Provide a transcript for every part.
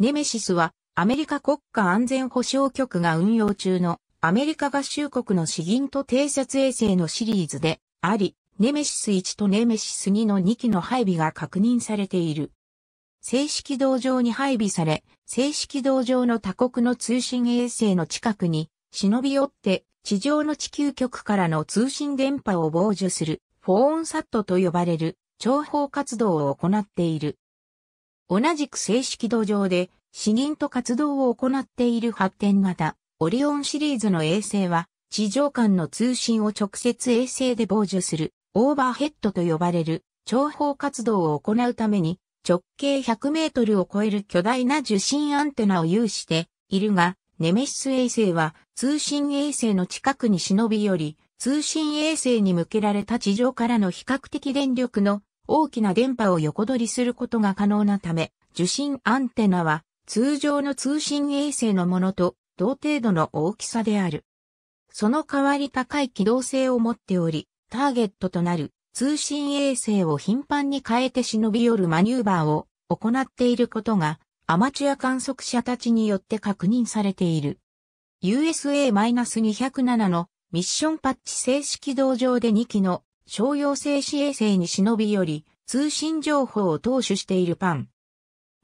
ネメシスはアメリカ国家安全保障局が運用中のアメリカ合衆国の詩吟と偵察衛星のシリーズであり、ネメシス1とネメシス2の2機の配備が確認されている。正式道上に配備され、正式道上の他国の通信衛星の近くに忍び寄って地上の地球局からの通信電波を傍受するフォーンサットと呼ばれる諜報活動を行っている。同じく正式土壌で、死人と活動を行っている発展型、オリオンシリーズの衛星は、地上間の通信を直接衛星で傍受する、オーバーヘッドと呼ばれる、諜報活動を行うために、直径100メートルを超える巨大な受信アンテナを有しているが、ネメシス衛星は通信衛星の近くに忍び寄り、通信衛星に向けられた地上からの比較的電力の大きな電波を横取りすることが可能なため、受信アンテナは通常の通信衛星のものと同程度の大きさである。その代わり高い機動性を持っており、ターゲットとなる通信衛星を頻繁に変えて忍び寄るマニューバーを行っていることがアマチュア観測者たちによって確認されている。USA-207 のミッションパッチ静止軌道上で2機の商用静止衛星に忍び寄り、通信情報を投手しているパン。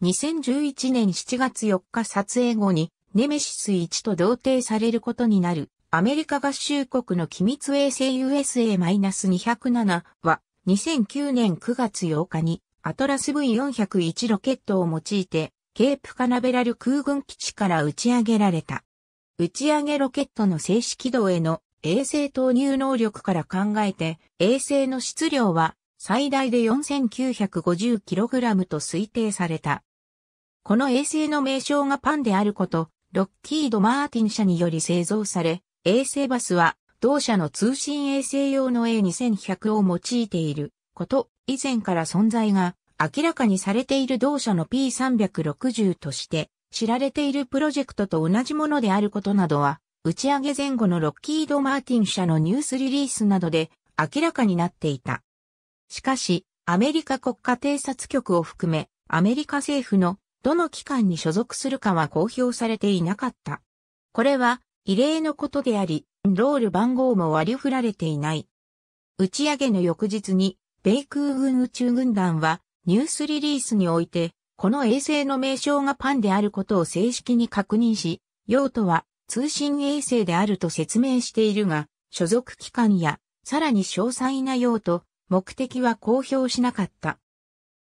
2011年7月4日撮影後にネメシス1と同定されることになるアメリカ合衆国の機密衛星 USA-207 は2009年9月8日にアトラス V401 ロケットを用いてケープカナベラル空軍基地から打ち上げられた。打ち上げロケットの静止軌道への衛星投入能力から考えて衛星の質量は最大で 4950kg と推定された。この衛星の名称がパンであること、ロッキード・マーティン社により製造され、衛星バスは同社の通信衛星用の A2100 を用いていること、以前から存在が明らかにされている同社の P360 として知られているプロジェクトと同じものであることなどは、打ち上げ前後のロッキード・マーティン社のニュースリリースなどで明らかになっていた。しかし、アメリカ国家偵察局を含め、アメリカ政府のどの機関に所属するかは公表されていなかった。これは異例のことであり、ロール番号も割り振られていない。打ち上げの翌日に、米空軍宇宙軍団はニュースリリースにおいて、この衛星の名称がパンであることを正式に確認し、用途は通信衛星であると説明しているが、所属機関や、さらに詳細な用途、目的は公表しなかった。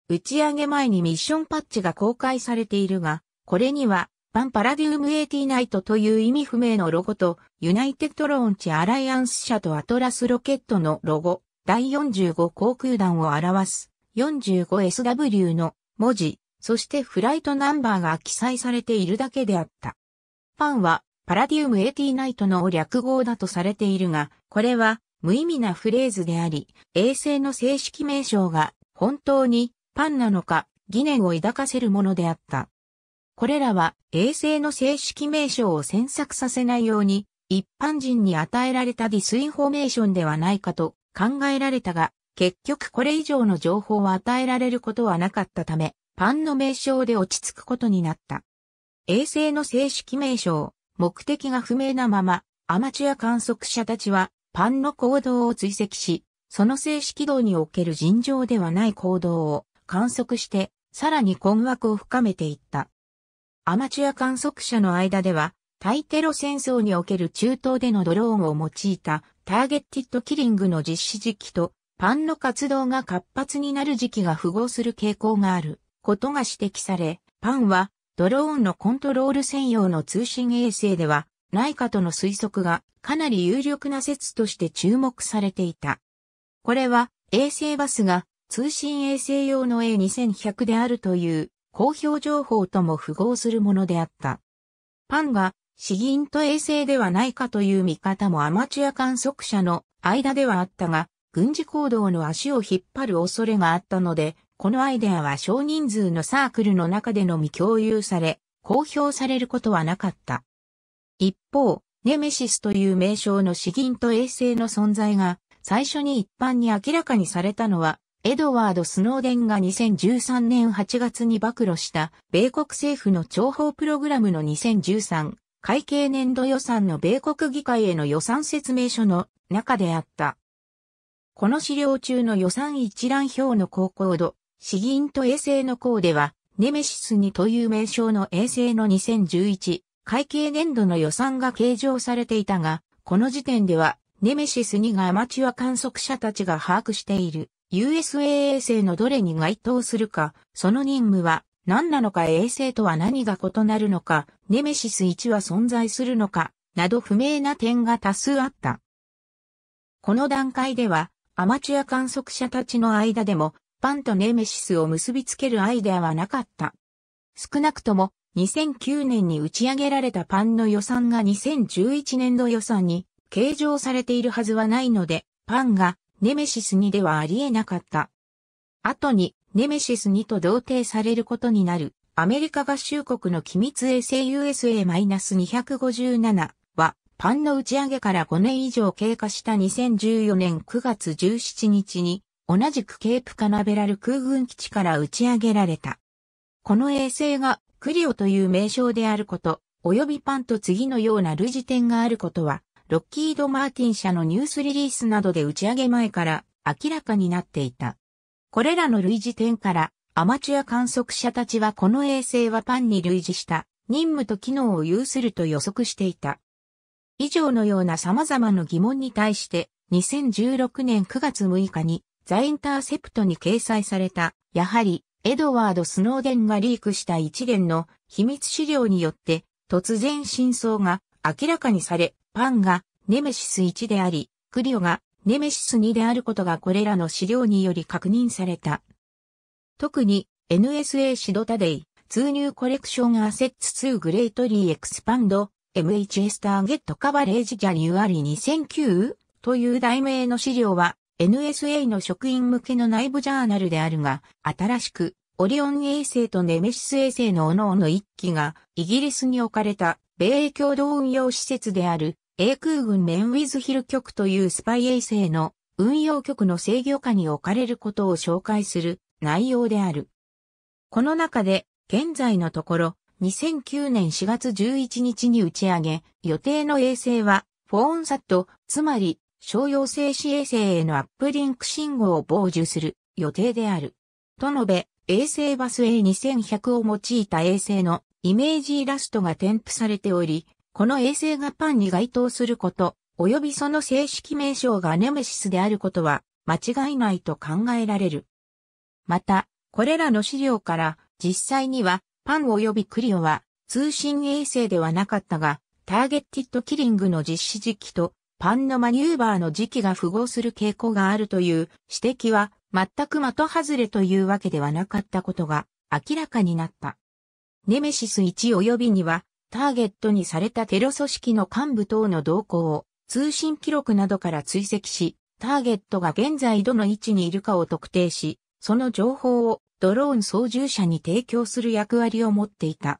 打ち上げ前にミッションパッチが公開されているが、これには、パンパラディウム8トという意味不明のロゴと、ユナイテッドローンチアライアンス社とアトラスロケットのロゴ、第45航空団を表す 45SW の文字、そしてフライトナンバーが記載されているだけであった。パンはパラディウム8トの略号だとされているが、これは無意味なフレーズであり、衛星の正式名称が本当にパンなのか疑念を抱かせるものであった。これらは衛星の正式名称を詮索させないように一般人に与えられたディスインフォメーションではないかと考えられたが、結局これ以上の情報を与えられることはなかったため、パンの名称で落ち着くことになった。衛星の正式名称、目的が不明なまま、アマチュア観測者たちはパンの行動を追跡し、その静止軌道における尋常ではない行動を観測して、さらに困惑を深めていった。アマチュア観測者の間では、対テロ戦争における中東でのドローンを用いたターゲッティッドキリングの実施時期とパンの活動が活発になる時期が符合する傾向があることが指摘され、パンはドローンのコントロール専用の通信衛星では内科との推測がかなり有力な説として注目されていた。これは衛星バスが通信衛星用の A2100 であるという公表情報とも符合するものであった。パンが死銀と衛星ではないかという見方もアマチュア観測者の間ではあったが、軍事行動の足を引っ張る恐れがあったので、このアイデアは少人数のサークルの中でのみ共有され、公表されることはなかった。一方、ネメシスという名称の詩吟と衛星の存在が最初に一般に明らかにされたのは、エドワード・スノーデンが2013年8月に暴露した米国政府の諜報プログラムの2013会計年度予算の米国議会への予算説明書の中であった。この資料中の予算一覧表の高高度、詩吟と衛星の項では、ネメシスにという名称の衛星の2011会計年度の予算が計上されていたが、この時点では、ネメシス2がアマチュア観測者たちが把握している USA 衛星のどれに該当するか、その任務は何なのか衛星とは何が異なるのか、ネメシス1は存在するのか、など不明な点が多数あった。この段階では、アマチュア観測者たちの間でも、パンとネメシスを結びつけるアイデアはなかった。少なくとも、2009年に打ち上げられたパンの予算が2011年度予算に計上されているはずはないので、パンがネメシス2ではありえなかった。後にネメシス2と同定されることになるアメリカ合衆国の機密衛星 USA-257 はパンの打ち上げから5年以上経過した2014年9月17日に同じくケープカナベラル空軍基地から打ち上げられた。この衛星がクリオという名称であること、及びパンと次のような類似点があることは、ロッキード・マーティン社のニュースリリースなどで打ち上げ前から明らかになっていた。これらの類似点から、アマチュア観測者たちはこの衛星はパンに類似した任務と機能を有すると予測していた。以上のような様々な疑問に対して、2016年9月6日にザ・インターセプトに掲載された、やはりエドワード・スノーデンがリークした一連の秘密資料によって、突然真相が明らかにされ、パンがネメシス1であり、クリオがネメシス2であることがこれらの資料により確認された。特に NSA シドタデイ、通入コレクションアセッツ2グレートリーエクスパンド、MHS ターゲットカバレージジャニュアリ2009という題名の資料は NSA の職員向けの内部ジャーナルであるが、新しく、オリオン衛星とネメシス衛星の各々の一機が、イギリスに置かれた、米英共同運用施設である、英空軍メンウィズヒル局というスパイ衛星の運用局の制御下に置かれることを紹介する内容である。この中で、現在のところ、2009年4月11日に打ち上げ、予定の衛星は、フォーンサット、つまり商用静止衛星へのアップリンク信号を傍受する予定である。と述べ、衛星バス A2100 を用いた衛星のイメージイラストが添付されており、この衛星がパンに該当すること、及びその正式名称がネメシスであることは間違いないと考えられる。また、これらの資料から実際にはパン及びクリオは通信衛星ではなかったが、ターゲッティッドキリングの実施時期とパンのマニューバーの時期が符合する傾向があるという指摘は全く的外れというわけではなかったことが明らかになった。ネメシス1及びにはターゲットにされたテロ組織の幹部等の動向を通信記録などから追跡し、ターゲットが現在どの位置にいるかを特定し、その情報をドローン操縦者に提供する役割を持っていた。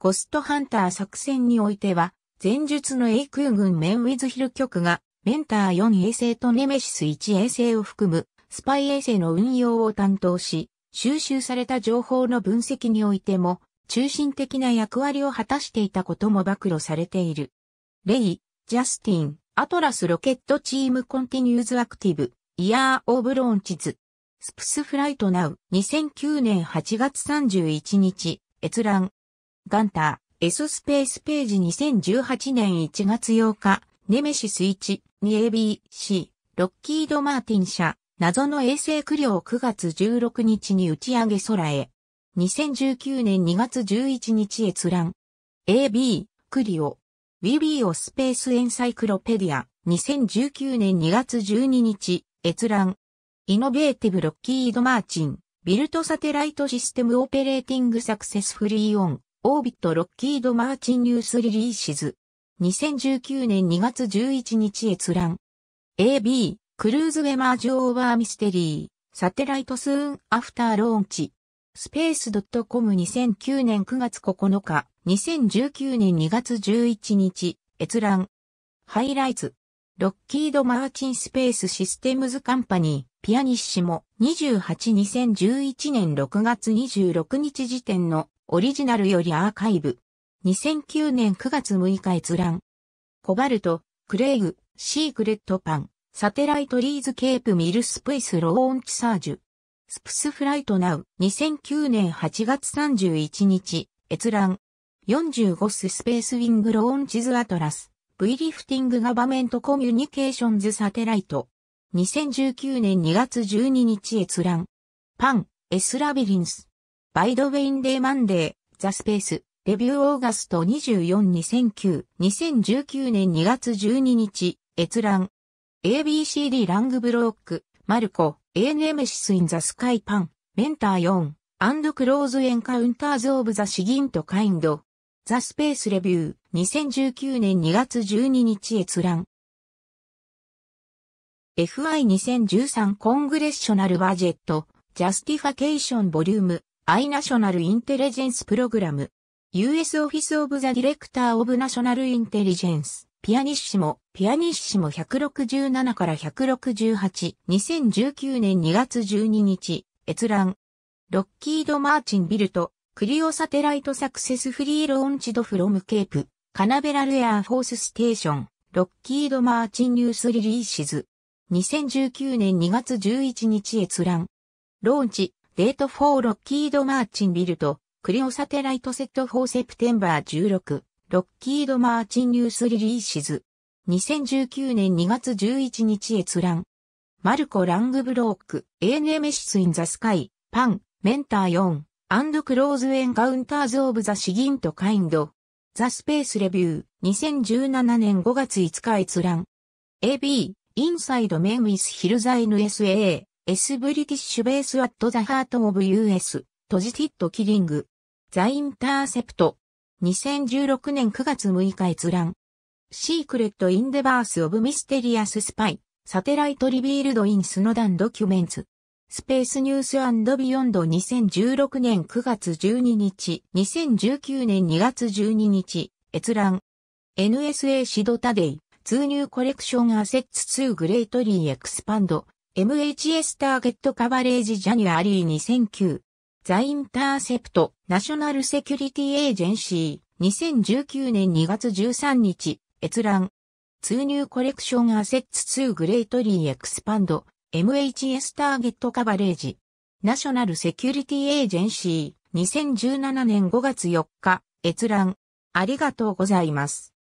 コストハンター作戦においては、前述の A 空軍メンウィズヒル局が、メンター4衛星とネメシス1衛星を含む、スパイ衛星の運用を担当し、収集された情報の分析においても、中心的な役割を果たしていたことも暴露されている。レイ、ジャスティン、アトラスロケットチームコンティニューズアクティブ、イヤーオブローンチズ。スプスフライトナウ2009年8月31日、閲覧。ガンター。S スペースページ2018年1月8日、ネメシス1、2ABC、ロッキード・マーティン社、謎の衛星駆慮を9月16日に打ち上げ空へ。2019年2月11日閲覧。AB、クリオ。ウィビーオスペースエンサイクロペディア。2019年2月12日、閲覧。イノベーティブロッキード・マーチン。ビルトサテライトシステムオペレーティングサクセスフリーオン。オービット・ロッキード・マーチン・ニュース・リリーシズ。2019年2月11日閲覧。AB、クルーズ・ウェマージー・オーバー・ミステリー、サテライト・スーン・アフター・ローンチ。スペース .com2009 年9月9日、2019年2月11日、閲覧。ハイライツ。ロッキード・マーチン・スペース・システムズ・カンパニー、ピアニッシモ、28-2011年6月26日時点のオリジナルよりアーカイブ。2009年9月6日閲覧。コバルト、クレイグ、シークレットパン、サテライトリーズケープミルスプイスローンチサージュ。スプスフライトナウ2009年8月31日、閲覧。45ススペースウィングローンチズアトラス。V リフティングガバメントコミュニケーションズサテライト。2019年2月12日閲覧。パン、S ラビリンス。バイドウェインデーマンデー、ザスペース、レビューオーガスト24-2009、2019年2月12日、閲覧。ABCD ラングブロック、マルコ、A n e m e スインザスカイパン、メンター 4, アンドクローズエンカウンターズオブザシギン h カインド。ザスペースレビュー、2019年2月12日閲覧。FI2013 コングレッショナルバジェット、ジャスティファケーションボリュームアイナショナルインテリジェンスプログラム。US Office of the Director of National Intelligence ピアニッシモ、ピアニッシモ167から168、2019年2月12日、閲覧。ロッキード・マーチン・ビルト、クリオサテライト・サクセス・フリー・ローンチド・フロム・ケープ、カナベラル・エアー・フォース・ステーション、ロッキード・マーチン・ニュース・リリーシズ。2019年2月11日閲覧。ローンチ、デート・フォー・ロッキード・マーチンビルト、クリオサテライト・セット・フォー・セプテンバー16、ロッキード・マーチン・ニュース・リリーシズ。2019年2月11日閲覧。マルコ・ラングブローク、エーネメシス・イン・ザ・スカイ、パン、メンター4、アンド・クローズ・エンカウンターズ・オブ・ザ・シギント・カインド。ザ・スペース・レビュー、2017年5月5日閲覧。AB、インサイド・メン・ウィス・ヒルザ・ NSA、S. British Base at the Heart of US, Posited Killing. The Intercept. 2016年9月6日閲覧。シークレット・イン・デバース・オブ・ミステリアス・スパイ、サテライト・リビールド・イン・スノダン・ドキュメンツ。スペース・ニュース・ビヨンド2016年9月12日、2019年2月12日、閲覧。NSA シドタデイ、ツーニューコレクションアセッツ2グレートリーエクスパンド、MHS ターゲットカバレージジャニュアリー2009。ザ・インターセプト、ナショナルセキュリティエージェンシー、2019年2月13日、閲覧。通入コレクションアセッツ2グレートリーエクスパンド、MHS ターゲットカバレージ。ナショナルセキュリティエージェンシー、2017年5月4日、閲覧。ありがとうございます。